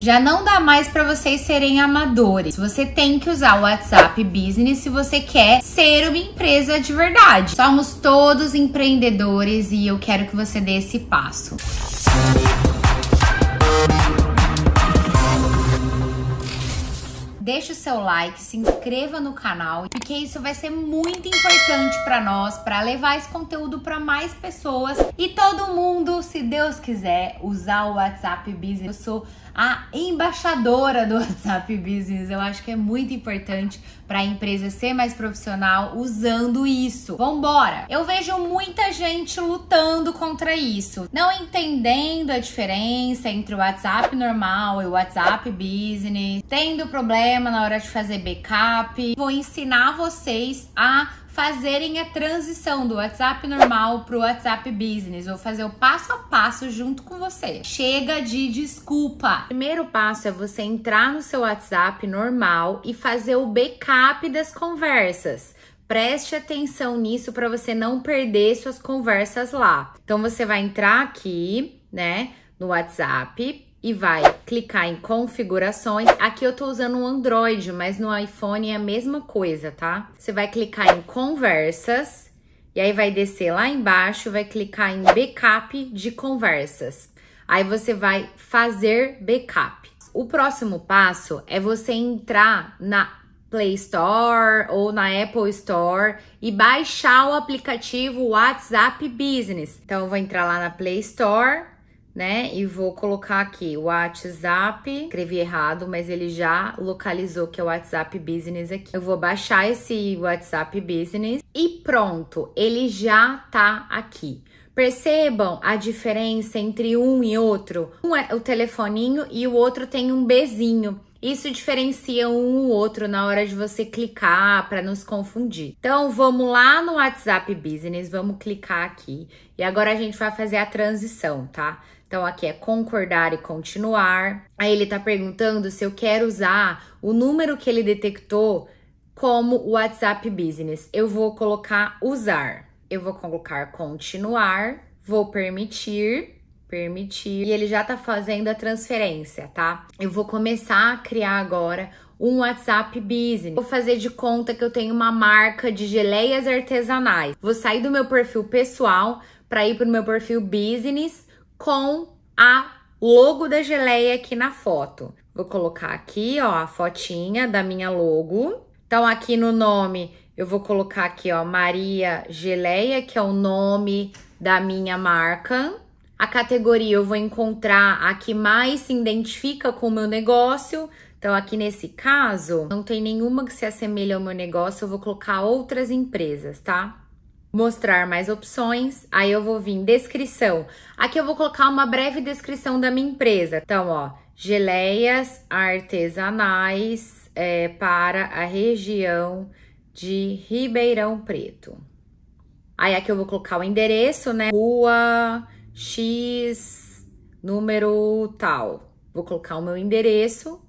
Já não dá mais para vocês serem amadores. Você tem que usar o WhatsApp Business se você quer ser uma empresa de verdade. Somos todos empreendedores e eu quero que você dê esse passo. deixe o seu like, se inscreva no canal, porque isso vai ser muito importante para nós, para levar esse conteúdo para mais pessoas e todo mundo, se Deus quiser, usar o WhatsApp Business. Eu sou a embaixadora do WhatsApp Business. Eu acho que é muito importante para a empresa ser mais profissional usando isso. Vambora! Eu vejo muita gente lutando contra isso, não entendendo a diferença entre o WhatsApp normal e o WhatsApp Business, tendo problema na hora de fazer backup. Vou ensinar vocês a fazerem a transição do WhatsApp normal para o WhatsApp Business. Vou fazer o passo a passo junto com você. Chega de desculpa. primeiro passo é você entrar no seu WhatsApp normal e fazer o backup das conversas. Preste atenção nisso para você não perder suas conversas lá. Então você vai entrar aqui, né, no WhatsApp, e vai clicar em configurações. Aqui eu tô usando o Android, mas no iPhone é a mesma coisa, tá? Você vai clicar em conversas e aí vai descer lá embaixo, vai clicar em backup de conversas. Aí você vai fazer backup. O próximo passo é você entrar na Play Store ou na Apple Store e baixar o aplicativo WhatsApp Business. Então eu vou entrar lá na Play Store né? E vou colocar aqui o WhatsApp, escrevi errado, mas ele já localizou que é o WhatsApp Business aqui. Eu vou baixar esse WhatsApp Business e pronto, ele já tá aqui. Percebam a diferença entre um e outro. Um é o telefoninho e o outro tem um bezinho. Isso diferencia um o outro na hora de você clicar para nos confundir. Então vamos lá no WhatsApp Business, vamos clicar aqui e agora a gente vai fazer a transição, tá? Então aqui é concordar e continuar. Aí ele está perguntando se eu quero usar o número que ele detectou como WhatsApp Business. Eu vou colocar usar. Eu vou colocar continuar, vou permitir permitir. E ele já tá fazendo a transferência, tá? Eu vou começar a criar agora um WhatsApp Business. Vou fazer de conta que eu tenho uma marca de geleias artesanais. Vou sair do meu perfil pessoal para ir pro meu perfil Business com a logo da geleia aqui na foto. Vou colocar aqui, ó, a fotinha da minha logo. Então, aqui no nome, eu vou colocar aqui, ó, Maria Geleia, que é o nome da minha marca. A categoria eu vou encontrar a que mais se identifica com o meu negócio. Então, aqui nesse caso, não tem nenhuma que se assemelhe ao meu negócio, eu vou colocar outras empresas, tá? mostrar mais opções. Aí eu vou vir em descrição. Aqui eu vou colocar uma breve descrição da minha empresa. Então, ó, geleias artesanais é, para a região de Ribeirão Preto. Aí aqui eu vou colocar o endereço, né? Rua X, número tal. Vou colocar o meu endereço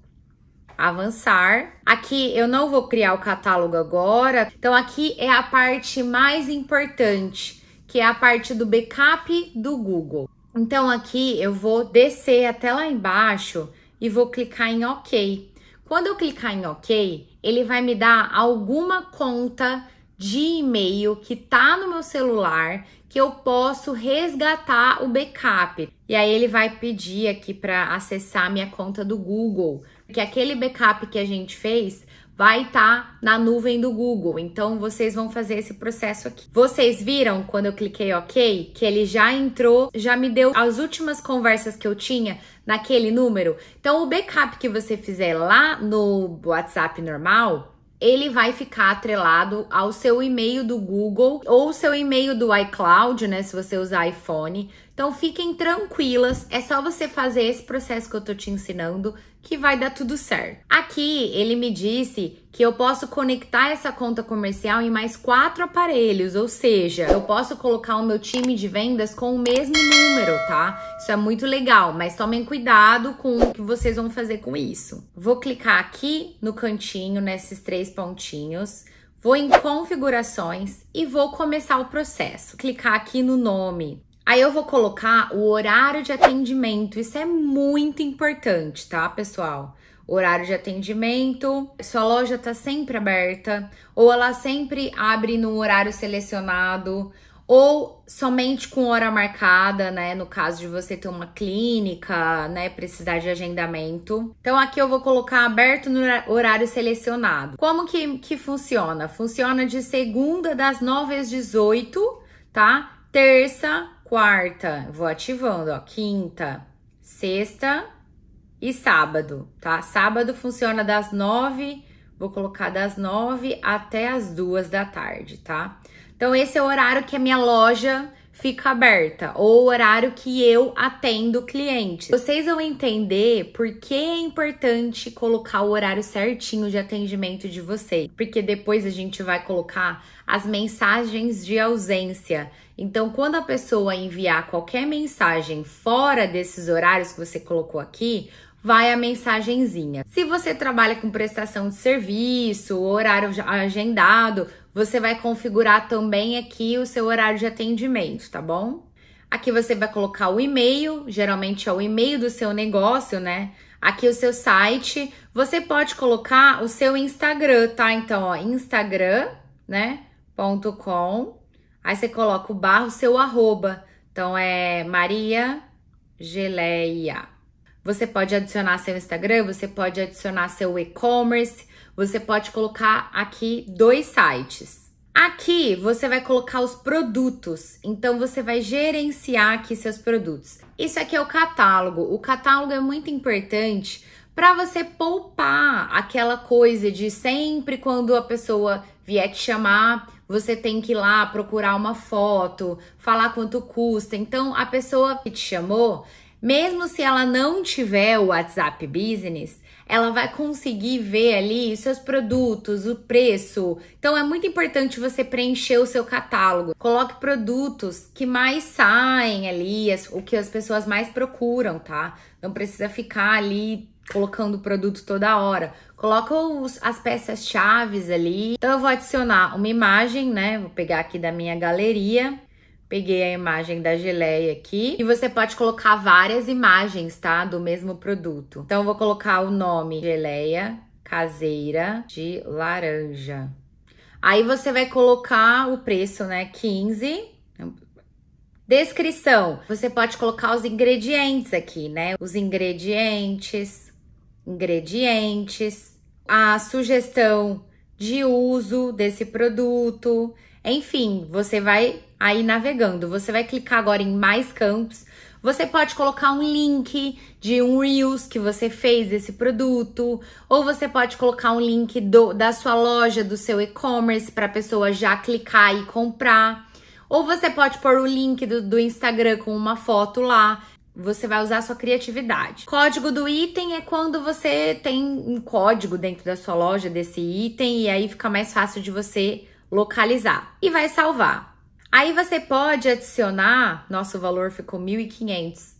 avançar. Aqui eu não vou criar o catálogo agora, então aqui é a parte mais importante, que é a parte do backup do Google. Então aqui eu vou descer até lá embaixo e vou clicar em OK. Quando eu clicar em OK, ele vai me dar alguma conta de e-mail que tá no meu celular que eu posso resgatar o backup. E aí ele vai pedir aqui para acessar minha conta do Google que aquele backup que a gente fez vai estar tá na nuvem do Google. Então vocês vão fazer esse processo aqui. Vocês viram quando eu cliquei OK que ele já entrou, já me deu as últimas conversas que eu tinha naquele número. Então o backup que você fizer lá no WhatsApp normal, ele vai ficar atrelado ao seu e-mail do Google ou seu e-mail do iCloud, né, se você usar iPhone. Então fiquem tranquilas, é só você fazer esse processo que eu tô te ensinando que vai dar tudo certo. Aqui ele me disse que eu posso conectar essa conta comercial em mais quatro aparelhos, ou seja, eu posso colocar o meu time de vendas com o mesmo número, tá? Isso é muito legal, mas tomem cuidado com o que vocês vão fazer com isso. Vou clicar aqui no cantinho, nesses três pontinhos, vou em configurações e vou começar o processo. Clicar aqui no nome Aí eu vou colocar o horário de atendimento. Isso é muito importante, tá, pessoal? Horário de atendimento, sua loja tá sempre aberta, ou ela sempre abre no horário selecionado, ou somente com hora marcada, né? No caso de você ter uma clínica, né? Precisar de agendamento. Então aqui eu vou colocar aberto no horário selecionado. Como que, que funciona? Funciona de segunda das 9 às 18, tá? Terça quarta, vou ativando, ó, quinta, sexta e sábado, tá? Sábado funciona das nove, vou colocar das nove até as duas da tarde, tá? Então, esse é o horário que a minha loja fica aberta ou o horário que eu atendo cliente. Vocês vão entender por que é importante colocar o horário certinho de atendimento de vocês, porque depois a gente vai colocar as mensagens de ausência. Então, quando a pessoa enviar qualquer mensagem fora desses horários que você colocou aqui, vai a mensagenzinha. Se você trabalha com prestação de serviço, horário agendado, você vai configurar também aqui o seu horário de atendimento, tá bom? Aqui você vai colocar o e-mail, geralmente é o e-mail do seu negócio, né? Aqui o seu site. Você pode colocar o seu Instagram, tá? Então, ó, Instagram, né? Ponto .com. Aí você coloca o barro, seu arroba. Então é Maria Geleia. Você pode adicionar seu Instagram, você pode adicionar seu e-commerce, você pode colocar aqui dois sites. Aqui você vai colocar os produtos, então você vai gerenciar aqui seus produtos. Isso aqui é o catálogo. O catálogo é muito importante para você poupar aquela coisa de sempre quando a pessoa vier te chamar, você tem que ir lá procurar uma foto, falar quanto custa. Então a pessoa que te chamou, mesmo se ela não tiver o WhatsApp Business, ela vai conseguir ver ali os seus produtos, o preço. Então é muito importante você preencher o seu catálogo. Coloque produtos que mais saem ali, o que as pessoas mais procuram, tá? Não precisa ficar ali colocando o produto toda hora. Coloca os, as peças chaves ali. Então eu vou adicionar uma imagem, né? Vou pegar aqui da minha galeria Peguei a imagem da geleia aqui. E você pode colocar várias imagens, tá? Do mesmo produto. Então, eu vou colocar o nome geleia caseira de laranja. Aí você vai colocar o preço, né? 15. Descrição. Você pode colocar os ingredientes aqui, né? Os ingredientes, ingredientes, a sugestão de uso desse produto. Enfim, você vai aí navegando. Você vai clicar agora em mais campos. Você pode colocar um link de um Reels que você fez desse produto, ou você pode colocar um link do, da sua loja, do seu e-commerce, para a pessoa já clicar e comprar. Ou você pode pôr o link do, do Instagram com uma foto lá. Você vai usar sua criatividade. Código do item é quando você tem um código dentro da sua loja desse item e aí fica mais fácil de você localizar. E vai salvar. Aí você pode adicionar, nosso valor ficou 1.500.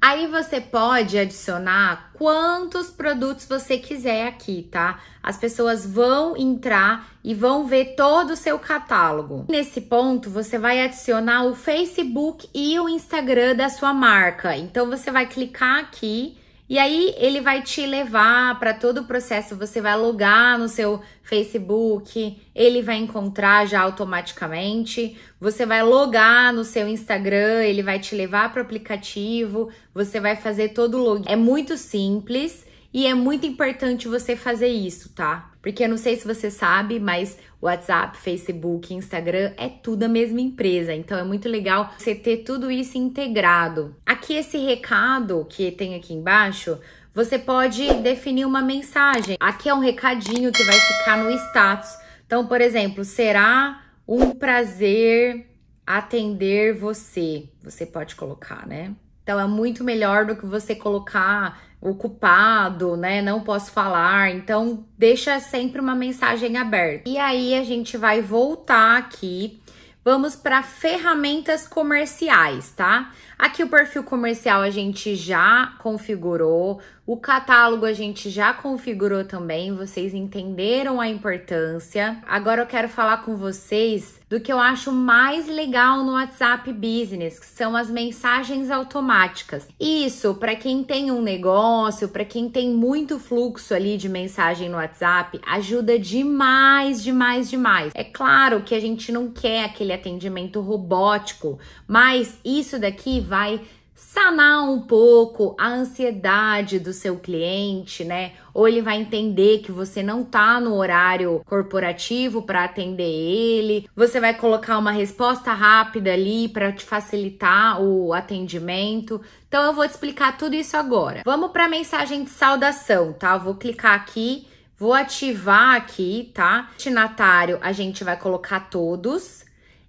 Aí você pode adicionar quantos produtos você quiser aqui, tá? As pessoas vão entrar e vão ver todo o seu catálogo. Nesse ponto, você vai adicionar o Facebook e o Instagram da sua marca. Então você vai clicar aqui e aí ele vai te levar para todo o processo, você vai logar no seu Facebook, ele vai encontrar já automaticamente, você vai logar no seu Instagram, ele vai te levar para o aplicativo, você vai fazer todo o login. É muito simples. E é muito importante você fazer isso, tá? Porque eu não sei se você sabe, mas WhatsApp, Facebook, Instagram é tudo a mesma empresa. Então é muito legal você ter tudo isso integrado. Aqui esse recado que tem aqui embaixo, você pode definir uma mensagem. Aqui é um recadinho que vai ficar no status. Então, por exemplo, será um prazer atender você. Você pode colocar, né? Então é muito melhor do que você colocar ocupado, né? Não posso falar. Então deixa sempre uma mensagem aberta. E aí a gente vai voltar aqui. Vamos para ferramentas comerciais, tá? Aqui o perfil comercial a gente já configurou, o catálogo a gente já configurou também, vocês entenderam a importância. Agora eu quero falar com vocês do que eu acho mais legal no WhatsApp Business, que são as mensagens automáticas. Isso para quem tem um negócio, para quem tem muito fluxo ali de mensagem no WhatsApp, ajuda demais, demais, demais. É claro que a gente não quer aquele atendimento robótico, mas isso daqui vai sanar um pouco a ansiedade do seu cliente, né? Ou ele vai entender que você não tá no horário corporativo para atender ele. Você vai colocar uma resposta rápida ali para te facilitar o atendimento. Então eu vou te explicar tudo isso agora. Vamos para mensagem de saudação, tá? Eu vou clicar aqui Vou ativar aqui, tá? Destinatário, a gente vai colocar todos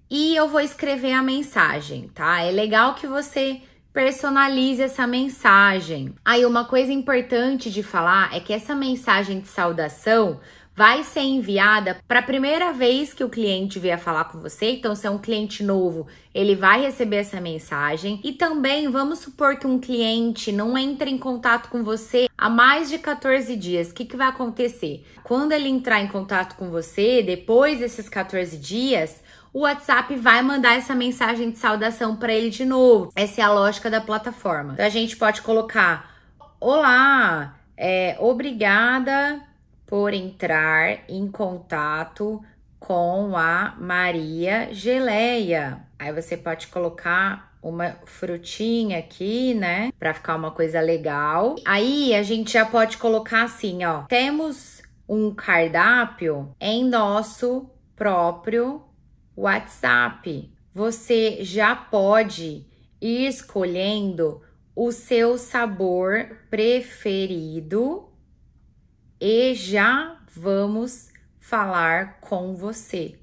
e eu vou escrever a mensagem, tá? É legal que você personalize essa mensagem. Aí uma coisa importante de falar é que essa mensagem de saudação vai ser enviada para a primeira vez que o cliente vier falar com você. Então, se é um cliente novo, ele vai receber essa mensagem. E também, vamos supor que um cliente não entre em contato com você há mais de 14 dias. O que, que vai acontecer? Quando ele entrar em contato com você, depois desses 14 dias, o WhatsApp vai mandar essa mensagem de saudação para ele de novo. Essa é a lógica da plataforma. Então a gente pode colocar: Olá, é, obrigada por entrar em contato com a Maria Geleia. Aí você pode colocar uma frutinha aqui, né, para ficar uma coisa legal. Aí a gente já pode colocar assim, ó: temos um cardápio em nosso próprio WhatsApp, você já pode ir escolhendo o seu sabor preferido e já vamos falar com você.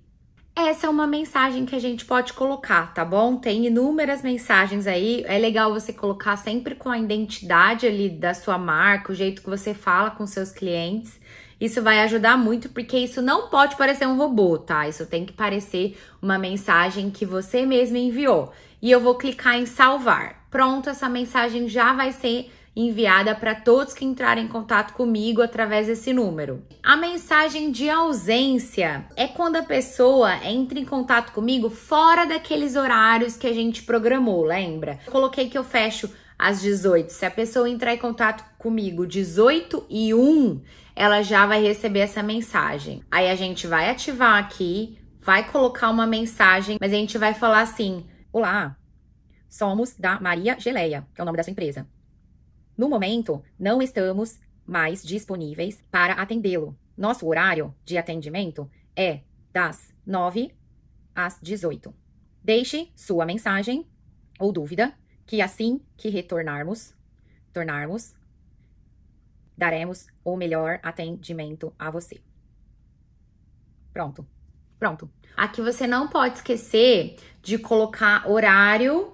Essa é uma mensagem que a gente pode colocar, tá bom? Tem inúmeras mensagens aí. É legal você colocar sempre com a identidade ali da sua marca, o jeito que você fala com seus clientes. Isso vai ajudar muito porque isso não pode parecer um robô, tá? Isso tem que parecer uma mensagem que você mesmo enviou. E eu vou clicar em salvar. Pronto, essa mensagem já vai ser enviada para todos que entrarem em contato comigo através desse número. A mensagem de ausência é quando a pessoa entra em contato comigo fora daqueles horários que a gente programou, lembra? Eu coloquei que eu fecho às 18. Se a pessoa entrar em contato comigo 18 e 1, ela já vai receber essa mensagem. Aí a gente vai ativar aqui, vai colocar uma mensagem, mas a gente vai falar assim: Olá, somos da Maria Geleia, que é o nome da sua empresa. No momento, não estamos mais disponíveis para atendê-lo. Nosso horário de atendimento é das 9 às 18. Deixe sua mensagem ou dúvida, que assim que retornarmos, tornarmos, daremos o melhor atendimento a você. Pronto. Pronto. Aqui você não pode esquecer de colocar horário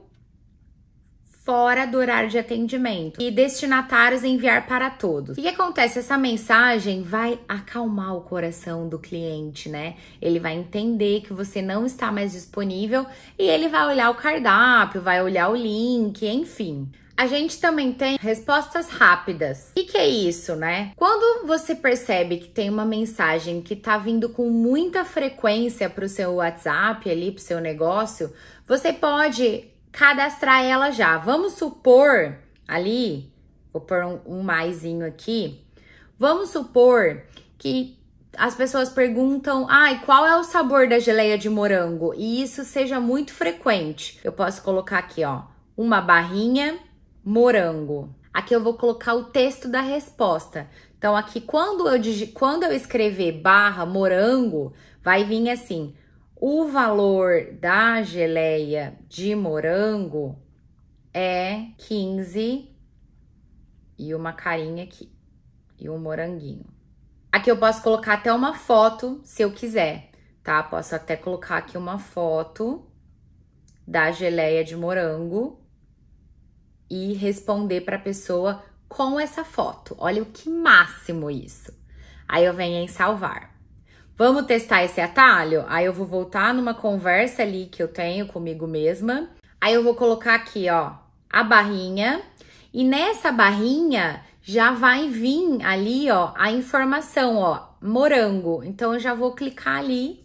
fora do horário de atendimento e destinatários enviar para todos. O que acontece? Essa mensagem vai acalmar o coração do cliente, né? Ele vai entender que você não está mais disponível e ele vai olhar o cardápio, vai olhar o link, enfim. A gente também tem respostas rápidas. O que, que, é isso, né? Quando você percebe que tem uma mensagem que tá vindo com muita frequência para o seu WhatsApp ali, para o seu negócio, você pode cadastrar ela já. Vamos supor ali, vou pôr um, um maisinho aqui. Vamos supor que as pessoas perguntam, ai, ah, qual é o sabor da geleia de morango? E isso seja muito frequente. Eu posso colocar aqui, ó, uma barrinha morango. Aqui eu vou colocar o texto da resposta. Então, aqui quando eu, quando eu escrever barra morango, vai vir assim: o valor da geleia de morango é 15 e uma carinha aqui e um moranguinho. Aqui eu posso colocar até uma foto se eu quiser, tá? Posso até colocar aqui uma foto da geleia de morango e responder para a pessoa com essa foto. Olha o que máximo isso. Aí eu venho em salvar. Vamos testar esse atalho? Aí eu vou voltar numa conversa ali que eu tenho comigo mesma. Aí eu vou colocar aqui, ó, a barrinha. E nessa barrinha já vai vir ali, ó, a informação, ó, morango. Então eu já vou clicar ali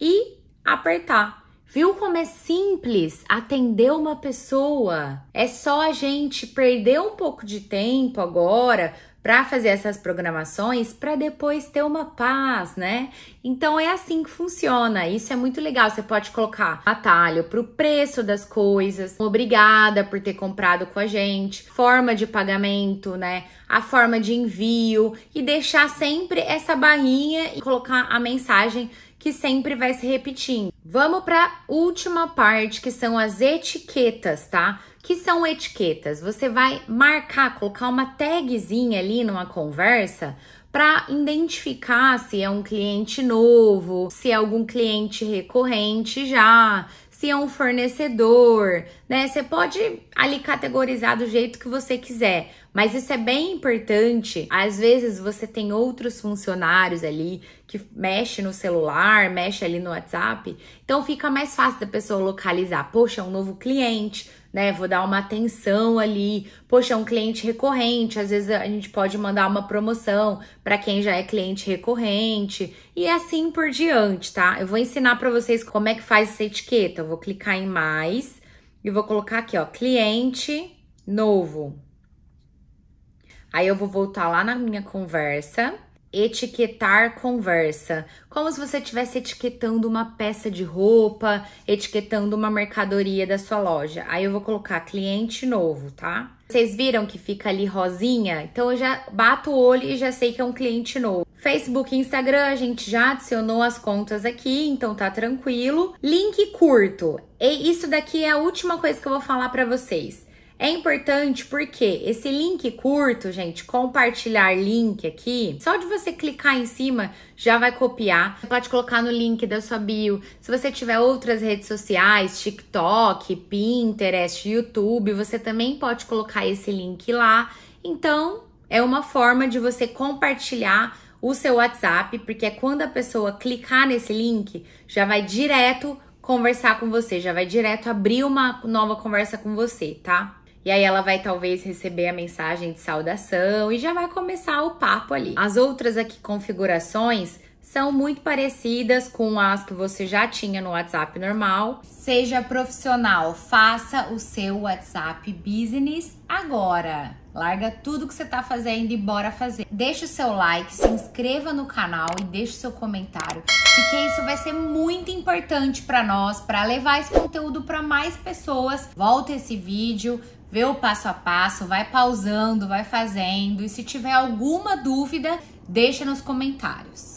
e apertar. Viu como é simples atender uma pessoa? É só a gente perder um pouco de tempo agora para fazer essas programações para depois ter uma paz, né? Então é assim que funciona. Isso é muito legal. Você pode colocar atalho para o preço das coisas, obrigada por ter comprado com a gente, forma de pagamento, né? A forma de envio e deixar sempre essa barrinha e colocar a mensagem que sempre vai se repetindo. Vamos para a última parte, que são as etiquetas, tá? Que são etiquetas? Você vai marcar, colocar uma tagzinha ali numa conversa para identificar se é um cliente novo, se é algum cliente recorrente já, se é um fornecedor, né? Você pode ali categorizar do jeito que você quiser, mas isso é bem importante. Às vezes você tem outros funcionários ali que mexe no celular, mexe ali no WhatsApp, então fica mais fácil da pessoa localizar. Poxa, é um novo cliente né? Vou dar uma atenção ali. Poxa, é um cliente recorrente, às vezes a gente pode mandar uma promoção para quem já é cliente recorrente e assim por diante, tá? Eu vou ensinar para vocês como é que faz essa etiqueta. Eu vou clicar em mais e vou colocar aqui, ó, cliente novo. Aí eu vou voltar lá na minha conversa etiquetar conversa. Como se você estivesse etiquetando uma peça de roupa, etiquetando uma mercadoria da sua loja. Aí eu vou colocar cliente novo, tá? Vocês viram que fica ali rosinha? Então eu já bato o olho e já sei que é um cliente novo. Facebook e Instagram, a gente já adicionou as contas aqui, então tá tranquilo. Link curto. E isso daqui é a última coisa que eu vou falar para vocês. É importante porque esse link curto, gente, compartilhar link aqui, só de você clicar em cima já vai copiar. Você pode colocar no link da sua bio. Se você tiver outras redes sociais, TikTok, Pinterest, YouTube, você também pode colocar esse link lá. Então, é uma forma de você compartilhar o seu WhatsApp, porque é quando a pessoa clicar nesse link, já vai direto conversar com você, já vai direto abrir uma nova conversa com você, tá? E aí ela vai talvez receber a mensagem de saudação e já vai começar o papo ali. As outras aqui configurações são muito parecidas com as que você já tinha no WhatsApp normal. Seja profissional, faça o seu WhatsApp Business agora. Larga tudo que você está fazendo e bora fazer. Deixa o seu like, se inscreva no canal e deixa o seu comentário, porque isso vai ser muito importante para nós, para levar esse conteúdo para mais pessoas. Volta esse vídeo, vê o passo a passo, vai pausando, vai fazendo e se tiver alguma dúvida, deixa nos comentários.